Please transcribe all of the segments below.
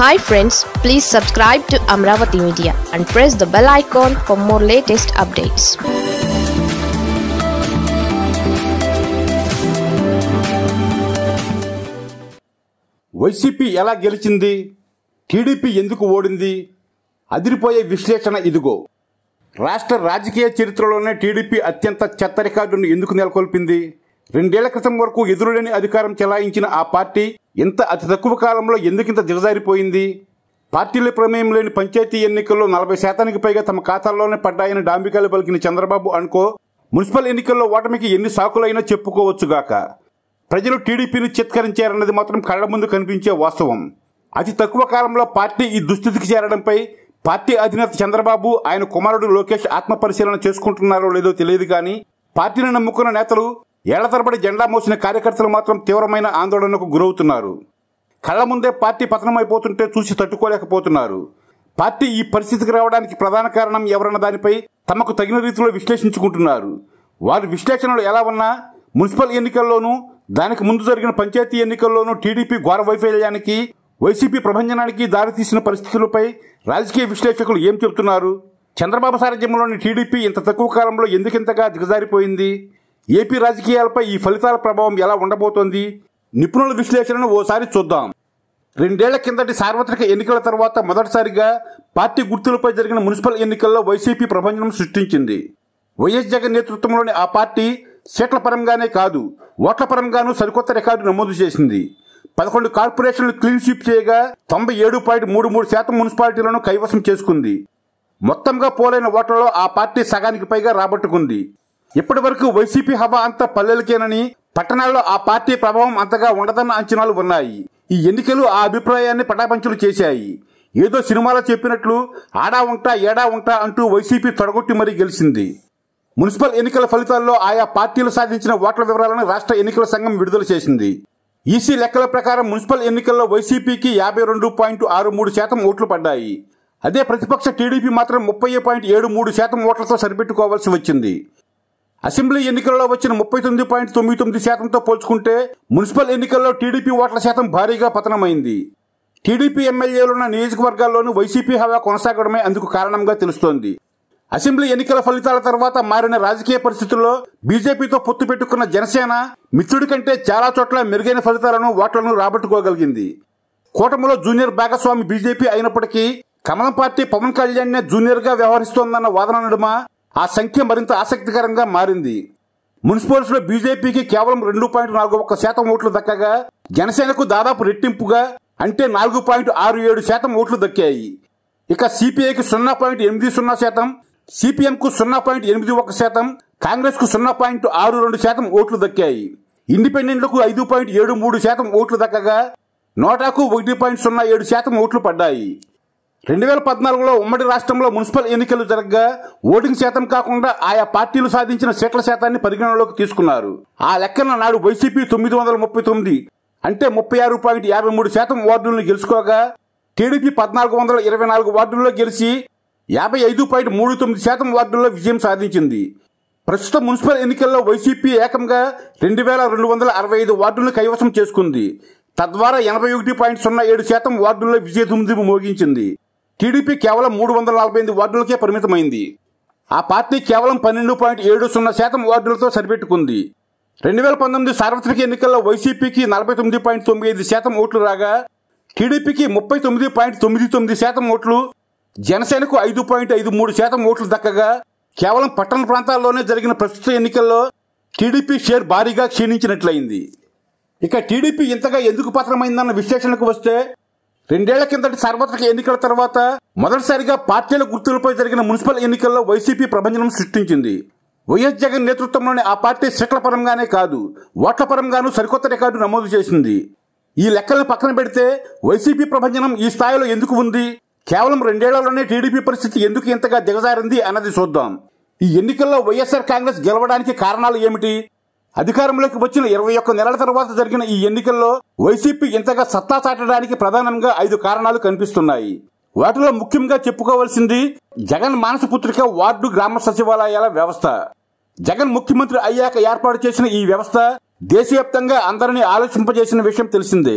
hi friends please subscribe to Amaravati media and press the bell icon for more latest updates YCP ఎలా గెలిచింది TDP ఎందుకు ఓడింది అదిరిపోయే విశ్లేషణ ఇదిగో రాష్ట్ర రాజకీయ చరిత్రలోనే టీడీపీ అత్యంత చెత్త రికార్డును ఎందుకు నెలకొల్పింది రెండేళ్ల క్రితం వరకు ఎదురులేని అధికారం చెలాయించిన ఆ పార్టీ ఇంత అతి తక్కువ కాలంలో ఎందుకింత దిగజారిపోయింది పార్టీల ప్రమేయం లేని పంచాయతీ ఎన్నికల్లో నలభై శాతానికి పైగా తమ ఖాతాల్లోనే పడ్డాయని డాంబికాలు పలికిన చంద్రబాబు అనుకో మున్సిపల్ ఎన్నికల్లో ఓటమికి ఎన్ని సాకులైనా చెప్పుకోవచ్చుగాక ప్రజలు టీడీపీని చిత్కరించారన్నది మాత్రం కళ్ళ ముందు కనిపించే వాస్తవం అతి తక్కువ కాలంలో పార్టీ ఈ దుస్థితికి చేరడంపై పార్టీ అధినేత చంద్రబాబు ఆయన కుమారుడు లోకేష్ పరిశీలన చేసుకుంటున్నారో లేదో తెలియదు కానీ పార్టీని నమ్ముకున్న నేతలు ఏళ్ల తరబడి జెండా మోసిన కార్యకర్తలు మాత్రం తీవ్రమైన ఆందోళనకు గురవుతున్నారు కళ్ళ ముందే పార్టీ పతనమైపోతుంటే చూసి తట్టుకోలేకపోతున్నారు పార్టీ ఈ పరిస్థితికి రావడానికి ప్రధాన కారణం ఎవరన్న దానిపై తమకు తగిన రీతిలో విశ్లేషించుకుంటున్నారు వారి విశ్లేషణలు ఎలా ఉన్నా మున్సిపల్ ఎన్నికల్లోనూ దానికి ముందు జరిగిన పంచాయతీ ఎన్నికల్లోనూ టీడీపీ ఘోర వైఫల్యానికి వైసీపీ ప్రభంజనానికి దారితీసిన పరిస్థితులపై రాజకీయ విశ్లేషకులు ఏం చెబుతున్నారు చంద్రబాబు సారథ్యంలోని టీడీపీ ఇంత తక్కువ కాలంలో ఎందుకింతగా దిగజారిపోయింది ఏపీ రాజకీయాలపై ఈ ఫలితాల ప్రభావం ఎలా ఉండబోతోంది నిపుణుల విశ్లేషణను ఓసారి చూద్దాం రెండేళ్ల కిందటి సార్వత్రిక ఎన్నికల తర్వాత మొదటిసారిగా పార్టీ గుర్తులపై జరిగిన మున్సిపల్ ఎన్నికల్లో వైసీపీ ప్రపంచం సృష్టించింది వైఎస్ జగన్ నేతృత్వంలోని ఆ పార్టీ సీట్ల పరంగానే కాదు ఓట్ల పరంగానూ సరికొత్త రికార్డు నమోదు చేసింది పదకొండు కార్పొరేషన్లు క్లీన్ స్వీప్ చేయగా తొంభై ఏడు పాయింట్ మూడు మూడు శాతం మున్సిపాలిటీలను కైవసం చేసుకుంది మొత్తంగా పోలైన ఓట్లలో ఆ పార్టీ సగానికి పైగా రాబట్టుకుంది ఇప్పటి వరకు వైసీపీ హవా అంతా పల్లెలకేనని పట్టణాల్లో ఆ పార్టీ ప్రభావం అంతగా ఉండదన్న అంచనాలు ఉన్నాయి ఈ ఎన్నికలు ఆ అభిప్రాయాన్ని పటాపంచులు చేశాయి ఏదో సినిమాలో చెప్పినట్లు ఆడా ఉంటా ఏడా ఉంటా అంటూ వైసీపీ తొడగొట్టి మరీ గెలిచింది మున్సిపల్ ఎన్నికల ఫలితాల్లో ఆయా పార్టీలు సాధించిన ఓట్ల వివరాలను రాష్ట్ర ఎన్నికల సంఘం విడుదల చేసింది ఈసీ లెక్కల ప్రకారం మున్సిపల్ ఎన్నికల్లో వైసీపీకి యాభై రెండు పాయింట్ ఆరు మూడు శాతం ఓట్లు పడ్డాయి అదే ప్రతిపక్ష టీడీపీ మాత్రం ముప్పై పాయింట్ ఏడు మూడు శాతం ఓట్లతో సరిపెట్టుకోవాల్సి వచ్చింది అసెంబ్లీ ఎన్నికల్లో వచ్చిన ముప్పై తొమ్మిది పాయింట్ తొమ్మిది తొమ్మిది శాతంతో పోల్చుకుంటే మున్సిపల్ ఎన్నికల్లో టీడీపీ ఓట్ల శాతం భారీగా పతనమైంది టీడీపీ ఎమ్మెల్యేలున్న నియోజకవర్గాల్లోనూ వైసీపీ హవా కొనసాగడమే అందుకు కారణంగా తెలుస్తోంది అసెంబ్లీ ఎన్నికల ఫలితాల తర్వాత మారిన రాజకీయ పరిస్థితుల్లో బీజేపీతో పొత్తు పెట్టుకున్న జనసేన మిత్రుడి కంటే చాలా చోట్ల మెరుగైన ఫలితాలను ఓట్లను రాబట్టుకోగలిగింది కూటమిలో జూనియర్ భాగస్వామి బీజేపీ అయినప్పటికీ కమలం పార్టీ పవన్ కళ్యాణ్నే జూనియర్గా వ్యవహరిస్తోందన్న వాదన నడుమ ఆ సంఖ్య మరింత ఆసక్తికరంగా మారింది లో బీజేపీకి కేవలం రెండు పాయింట్ నాలుగు ఒక శాతం ఓట్లు దక్కగా జనసేనకు దాదాపు రెట్టింపుగా అంటే నాలుగు పాయింట్ ఆరు ఏడు శాతం ఓట్లు దక్కాయి ఇక సిపిఐకి సున్నా పాయింట్ ఎనిమిది సున్నా శాతం సిపిఎంకు సున్నా పాయింట్ ఎనిమిది ఒక శాతం కాంగ్రెస్కు సున్నా పాయింట్ ఆరు రెండు శాతం ఓట్లు దక్కాయి ఇండిపెండెంట్లకు ఐదు పాయింట్ ఏడు మూడు శాతం ఓట్లు దక్కగా నోటాకు ఒకటి పాయింట్ సున్నా ఏడు శాతం ఓట్లు పడ్డాయి రెండు వేల పద్నాలుగులో ఉమ్మడి రాష్ట్రంలో మున్సిపల్ ఎన్నికలు జరగగా ఓటింగ్ శాతం కాకుండా ఆయా పార్టీలు సాధించిన సీట్ల శాతాన్ని పరిగణనలోకి తీసుకున్నారు ఆ లెక్కన నాడు వైసీపీ తొమ్మిది వందల ముప్పై తొమ్మిది అంటే ముప్పై ఆరు పాయింట్ యాభై మూడు శాతం వార్డులను గెలుచుకోగా టీడీపీ పద్నాలుగు వందల ఇరవై నాలుగు వార్డుల్లో గెలిచి యాభై ఐదు పాయింట్ మూడు తొమ్మిది శాతం వార్డుల్లో విజయం సాధించింది ప్రస్తుతం మున్సిపల్ ఎన్నికల్లో వైసీపీ ఏకంగా రెండు వేల రెండు వందల అరవై ఐదు వార్డులను కైవసం చేసుకుంది తద్వారా ఎనభై ఒకటి పాయింట్ సున్నా ఏడు శాతం వార్డుల్లో విజయ విజయధుంది మోగించింది టీడీపీ కేవలం మూడు వందల నలభై ఎనిమిది వార్డులకే పరిమితమైంది ఆ పార్టీ కేవలం పన్నెండు పాయింట్ ఏడు సున్నా శాతం వార్డులతో సరిపెట్టుకుంది రెండు వేల పంతొమ్మిది సార్వత్రిక ఎన్నికల్లో వైసీపీకి నలభై తొమ్మిది పాయింట్ తొమ్మిది ఐదు శాతం ఓట్లు రాగా టీడీపీకి ముప్పై తొమ్మిది పాయింట్ తొమ్మిది తొమ్మిది శాతం ఓట్లు జనసేనకు ఐదు పాయింట్ ఐదు మూడు శాతం ఓట్లు దక్కగా కేవలం పట్టణ ప్రాంతాల్లోనే జరిగిన ప్రస్తుత ఎన్నికల్లో టీడీపీ షేర్ భారీగా క్షీణించినట్లయింది ఇక టీడీపీ ఇంతగా ఎందుకు పత్రమైందన్న విశ్లేషణకు వస్తే రెండేళ్ల కిందటి సార్వత్రిక ఎన్నికల తర్వాత మొదటిసారిగా పార్టీల గుర్తులపై జరిగిన మున్సిపల్ ఎన్నికల్లో వైసీపీ ప్రభంజనం సృష్టించింది వైఎస్ జగన్ నేతృత్వంలోని ఆ పార్టీ సీట్ల పరంగానే కాదు ఓట్ల పరంగానూ సరికొత్త రికార్డు నమోదు చేసింది ఈ లెక్కలను పక్కన పెడితే వైసీపీ ప్రభంజనం ఈ స్థాయిలో ఎందుకు ఉంది కేవలం రెండేళ్లలోనే టీడీపీ పరిస్థితి ఎందుకు ఇంతగా దిగజారింది అన్నది చూద్దాం ఈ ఎన్నికల్లో వైఎస్ఆర్ కాంగ్రెస్ గెలవడానికి కారణాలు ఏమిటి అధికారంలోకి వచ్చిన ఇరవై ఒక్క నెలల తర్వాత జరిగిన ఈ ఎన్నికల్లో వైసీపీ ఇంతగా సత్తా చాటడానికి ప్రధానంగా ఐదు కారణాలు కనిపిస్తున్నాయి వాటిలో ముఖ్యంగా చెప్పుకోవాల్సింది జగన్ మానసపుత్రిక వార్డు గ్రామ సచివాలయాల వ్యవస్థ జగన్ ముఖ్యమంత్రి అయ్యాక ఏర్పాటు చేసిన ఈ వ్యవస్థ దేశవ్యాప్తంగా అందరినీ ఆలోచింపజేసిన విషయం తెలిసిందే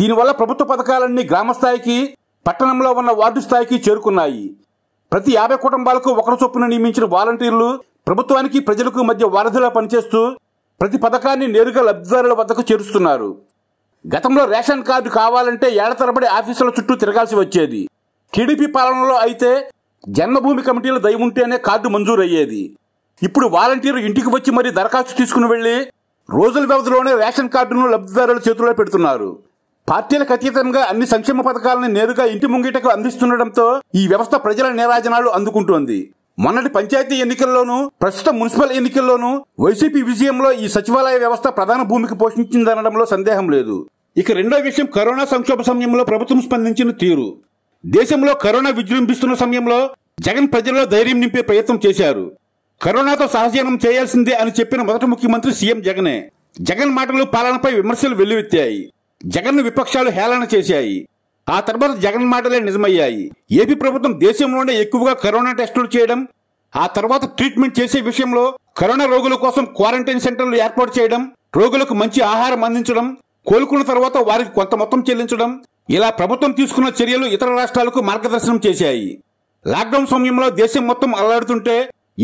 దీనివల్ల ప్రభుత్వ పథకాలన్నీ గ్రామ స్థాయికి పట్టణంలో ఉన్న వార్డు స్థాయికి చేరుకున్నాయి ప్రతి యాభై కుటుంబాలకు ఒకరి చొప్పున నియమించిన వాలంటీర్లు ప్రభుత్వానికి ప్రజలకు మధ్య వారధిలా పనిచేస్తూ ప్రతి పథకాన్ని నేరుగా లబ్ధిదారుల వద్దకు చేరుస్తున్నారు గతంలో రేషన్ కార్డు కావాలంటే ఏడతరబడి ఆఫీసుల చుట్టూ తిరగాల్సి వచ్చేది టీడీపీ పాలనలో అయితే జన్మభూమి కమిటీల దయ ఉంటేనే కార్డు మంజూరయ్యేది ఇప్పుడు వాలంటీర్ ఇంటికి వచ్చి మరీ దరఖాస్తు తీసుకుని వెళ్ళి రోజుల వ్యవధిలోనే రేషన్ కార్డును లబ్ధిదారుల చేతుల్లో పెడుతున్నారు పార్టీలకు అతీతంగా అన్ని సంక్షేమ పథకాలను నేరుగా ఇంటి ముంగిటకు అందిస్తుండటంతో ఈ వ్యవస్థ ప్రజల నేరాజనాలు అందుకుంటోంది మొన్నటి పంచాయతీ ఎన్నికల్లోనూ ప్రస్తుత మున్సిపల్ ఎన్నికల్లోనూ వైసీపీ విజయంలో ఈ సచివాలయ వ్యవస్థ ప్రధాన భూమికి పోషించిందనడంలో సందేహం లేదు ఇక రెండో విషయం కరోనా సంక్షోభ సమయంలో ప్రభుత్వం స్పందించిన తీరు దేశంలో కరోనా విజృంభిస్తున్న సమయంలో జగన్ ప్రజల్లో ధైర్యం నింపే ప్రయత్నం చేశారు కరోనాతో సహజీవనం చేయాల్సిందే అని చెప్పిన మొదటి ముఖ్యమంత్రి సీఎం జగనే జగన్ మాటలు పాలనపై విమర్శలు వెల్లువెత్తాయి జగన్ను విపక్షాలు హేళన చేశాయి ఆ తర్వాత జగన్ మాటలే నిజమయ్యాయి ఏపీ ప్రభుత్వం దేశంలోనే ఎక్కువగా కరోనా టెస్టులు చేయడం ఆ తర్వాత ట్రీట్మెంట్ చేసే విషయంలో కరోనా రోగుల కోసం క్వారంటైన్ సెంటర్లు ఏర్పాటు చేయడం రోగులకు మంచి ఆహారం అందించడం కోలుకున్న తర్వాత వారికి కొంత మొత్తం చెల్లించడం ఇలా ప్రభుత్వం తీసుకున్న చర్యలు ఇతర రాష్ట్రాలకు మార్గదర్శనం చేశాయి లాక్డౌన్ సమయంలో దేశం మొత్తం అల్లాడుతుంటే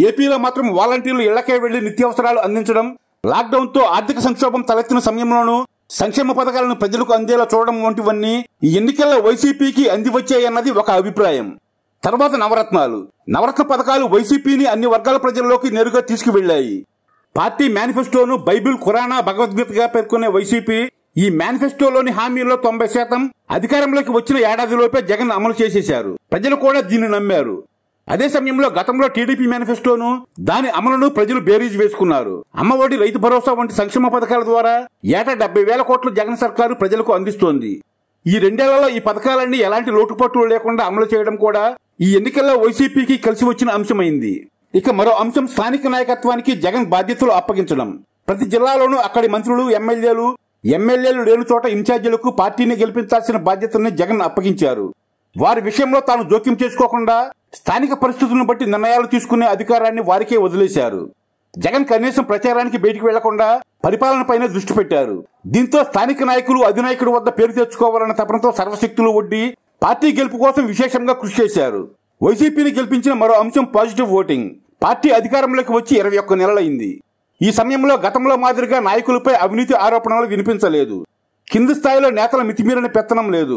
ఏపీలో మాత్రం వాలంటీర్లు ఇళ్లకే వెళ్లి నిత్యావసరాలు అందించడం లాక్డౌన్తో ఆర్థిక సంక్షోభం తలెత్తిన సమయంలోనూ సంక్షేమ పథకాలను ప్రజలకు అందేలా చూడడం వంటివన్నీ ఎన్నికల్లో వైసీపీకి అంది వచ్చాయన్నది ఒక అభిప్రాయం తర్వాత నవరత్నాలు నవరత్న పథకాలు వైసీపీని అన్ని వర్గాల ప్రజల్లోకి నేరుగా తీసుకువెళ్లాయి పార్టీ మేనిఫెస్టోను బైబిల్ ఖురానా భగవద్గీతగా పేర్కొనే వైసీపీ ఈ మేనిఫెస్టోలోని హామీల్లో తొంభై శాతం అధికారంలోకి వచ్చిన ఏడాదిలోపే జగన్ అమలు చేసేశారు ప్రజలు కూడా దీన్ని నమ్మారు అదే సమయంలో గతంలో టీడీపీ మేనిఫెస్టోను దాని అమలును ప్రజలు బేరీజు వేసుకున్నారు అమ్మఒడి రైతు భరోసా వంటి సంక్షేమ పథకాల ద్వారా ఏటా డెబ్బై వేల కోట్లు జగన్ సర్కారు ప్రజలకు అందిస్తోంది ఈ రెండేళ్లలో ఈ పథకాలన్నీ ఎలాంటి లోటుపాట్లు లేకుండా అమలు చేయడం కూడా ఈ ఎన్నికల్లో వైసీపీకి కలిసి వచ్చిన అంశమైంది ఇక మరో అంశం స్థానిక నాయకత్వానికి జగన్ బాధ్యతలు అప్పగించడం ప్రతి జిల్లాలోనూ అక్కడి మంత్రులు ఎమ్మెల్యేలు ఎమ్మెల్యేలు లేని చోట ఇన్ఛార్జీలకు పార్టీని గెలిపించాల్సిన బాధ్యతల్ని జగన్ అప్పగించారు వారి విషయంలో తాను జోక్యం చేసుకోకుండా స్థానిక పరిస్థితులను బట్టి నిర్ణయాలు తీసుకునే అధికారాన్ని వారికే వదిలేశారు జగన్ కనీసం ప్రచారానికి బయటికి వెళ్లకుండా పరిపాలనపైనే దృష్టి పెట్టారు దీంతో స్థానిక నాయకులు అధినాయకుడు వద్ద పేరు తెచ్చుకోవాలన్న తపనతో సర్వశక్తులు ఒడ్డి పార్టీ గెలుపు కోసం విశేషంగా కృషి చేశారు వైసీపీని గెలిపించిన మరో అంశం పాజిటివ్ ఓటింగ్ పార్టీ అధికారంలోకి వచ్చి ఇరవై ఒక్క నెలలైంది ఈ సమయంలో గతంలో మాదిరిగా నాయకులపై అవినీతి ఆరోపణలు వినిపించలేదు కింది స్థాయిలో నేతల మితిమీరని పెత్తనం లేదు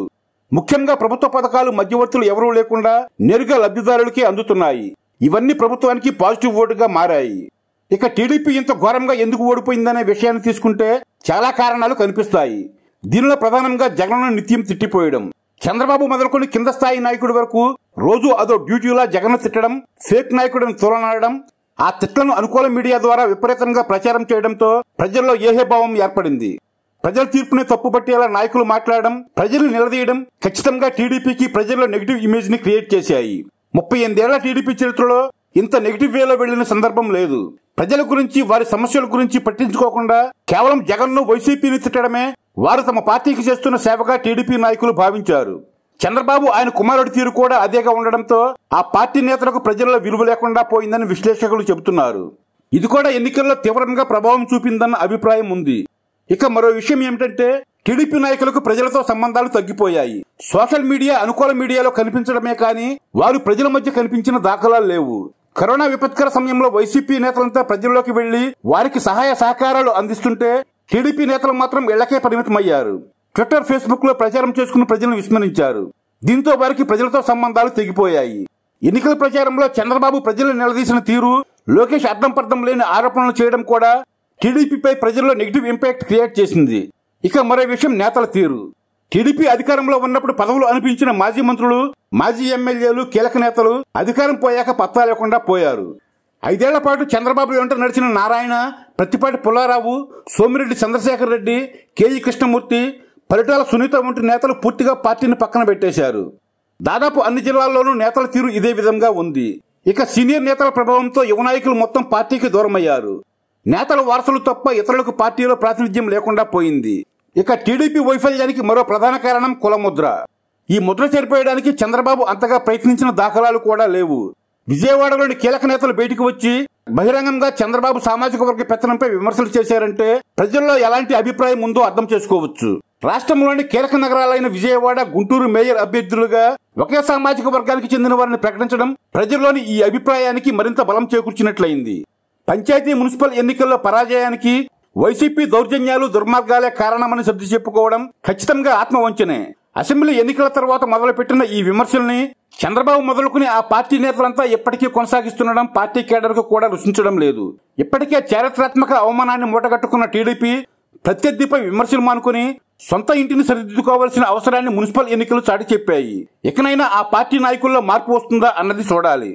ముఖ్యంగా ప్రభుత్వ పథకాలు మధ్యవర్తులు ఎవరూ లేకుండా నేరుగా లబ్ధిదారులకే అందుతున్నాయి ఇవన్నీ ప్రభుత్వానికి పాజిటివ్ ఓటుగా మారాయి ఇక టీడీపీ ఇంత ఘోరంగా ఎందుకు ఓడిపోయిందనే విషయాన్ని తీసుకుంటే చాలా కారణాలు కనిపిస్తాయి దీనిలో ప్రధానంగా జగన్ను నిత్యం తిట్టిపోయడం చంద్రబాబు మొదలుకొని కింద స్థాయి నాయకుడి వరకు రోజు అదో డ్యూటీలా జగన్ తిట్టడం ఫేక్ నాయకుడిని తోలనాడడం ఆ తిట్లను అనుకూల మీడియా ద్వారా విపరీతంగా ప్రచారం చేయడంతో ప్రజల్లో ఏహేభావం ఏర్పడింది ప్రజల తీర్పునే తప్పు పట్టేలా నాయకులు మాట్లాడడం ప్రజలు నిలదీయడం ఖచ్చితంగా టీడీపీకి ప్రజల్లో నెగిటివ్ ఇమేజ్ ని క్రియేట్ చేశాయి ముప్పై ఎనిమిదేళ్ల టీడీపీ చరిత్రలో ఇంత నెగిటివ్ వేలో వెళ్లిన సందర్భం లేదు ప్రజల గురించి వారి సమస్యల గురించి పట్టించుకోకుండా కేవలం జగన్ను వైసీపీని తిట్టడమే వారు తమ పార్టీకి చేస్తున్న సేవగా టీడీపీ నాయకులు భావించారు చంద్రబాబు ఆయన కుమారుడి తీరు కూడా అదేగా ఉండడంతో ఆ పార్టీ నేతలకు ప్రజల్లో విలువ లేకుండా పోయిందని విశ్లేషకులు చెబుతున్నారు ఇది కూడా ఎన్నికల్లో తీవ్రంగా ప్రభావం చూపిందన్న అభిప్రాయం ఉంది ఇక మరో విషయం ఏమిటంటే టీడీపీ నాయకులకు ప్రజలతో సంబంధాలు తగ్గిపోయాయి సోషల్ మీడియా అనుకూల మీడియాలో కనిపించడమే కానీ వారు ప్రజల మధ్య కనిపించిన దాఖలాలు లేవు కరోనా విపత్కర సమయంలో వైసీపీ నేతలంతా ప్రజల్లోకి వెళ్లి వారికి సహాయ సహకారాలు అందిస్తుంటే టీడీపీ నేతలు మాత్రం ఇళ్లకే పరిమితమయ్యారు ట్విట్టర్ ఫేస్బుక్ లో ప్రచారం చేసుకున్న ప్రజలను విస్మరించారు దీంతో వారికి ప్రజలతో సంబంధాలు తెగిపోయాయి ఎన్నికల ప్రచారంలో చంద్రబాబు ప్రజలను నిలదీసిన తీరు లోకేష్ అర్థం పర్థం లేని ఆరోపణలు చేయడం కూడా టీడీపీపై ప్రజల్లో నెగిటివ్ ఇంపాక్ట్ క్రియేట్ చేసింది ఇక మరో విషయం నేతల తీరు టీడీపీ అధికారంలో ఉన్నప్పుడు పదవులు అనిపించిన మాజీ మంత్రులు మాజీ ఎమ్మెల్యేలు కీలక నేతలు అధికారం పోయాక పత్తా లేకుండా పోయారు ఐదేళ్ల పాటు చంద్రబాబు వెంట నడిచిన నారాయణ ప్రత్తిపాటి పుల్లారావు సోమిరెడ్డి చంద్రశేఖర్ రెడ్డి కేజీ కృష్ణమూర్తి పరిటాల సునీత వంటి నేతలు పూర్తిగా పార్టీని పక్కన పెట్టేశారు దాదాపు అన్ని జిల్లాల్లోనూ నేతల తీరు ఇదే విధంగా ఉంది ఇక సీనియర్ నేతల ప్రభావంతో యువ నాయకులు మొత్తం పార్టీకి దూరమయ్యారు నేతల వారసులు తప్ప ఇతరులకు పార్టీలో ప్రాతినిధ్యం లేకుండా పోయింది ఇక టీడీపీ వైఫల్యానికి మరో ప్రధాన కారణం కులముద్ర ఈ ముద్ర చేరిపోయడానికి చంద్రబాబు అంతగా ప్రయత్నించిన దాఖలాలు కూడా లేవు విజయవాడలోని కీలక నేతలు బయటకు వచ్చి బహిరంగంగా చంద్రబాబు సామాజిక వర్గ పెత్తనంపై విమర్శలు చేశారంటే ప్రజల్లో ఎలాంటి అభిప్రాయం ఉందో అర్థం చేసుకోవచ్చు రాష్ట్రంలోని కీలక నగరాలైన విజయవాడ గుంటూరు మేయర్ అభ్యర్థులుగా ఒకే సామాజిక వర్గానికి చెందిన వారిని ప్రకటించడం ప్రజల్లోని ఈ అభిప్రాయానికి మరింత బలం చేకూర్చినట్లయింది పంచాయతీ మున్సిపల్ ఎన్నికల్లో పరాజయానికి వైసీపీ దౌర్జన్యాలు దుర్మార్గాలే కారణమని సర్ది చెప్పుకోవడం ఖచ్చితంగా ఆత్మవంచనే అసెంబ్లీ ఎన్నికల తర్వాత మొదలుపెట్టిన ఈ విమర్శల్ని చంద్రబాబు మొదలుకుని ఆ పార్టీ నేతలంతా ఇప్పటికీ కొనసాగిస్తుండడం పార్టీ కేడర్ కూడా రుచించడం లేదు ఇప్పటికే చారిత్రాత్మక అవమానాన్ని మూటగట్టుకున్న టీడీపీ ప్రత్యర్థిపై విమర్శలు మానుకుని సొంత ఇంటిని సరిదిద్దుకోవాల్సిన అవసరాన్ని మున్సిపల్ ఎన్నికలు చాటి చెప్పాయి ఇకనైనా ఆ పార్టీ నాయకుల్లో మార్పు వస్తుందా అన్నది చూడాలి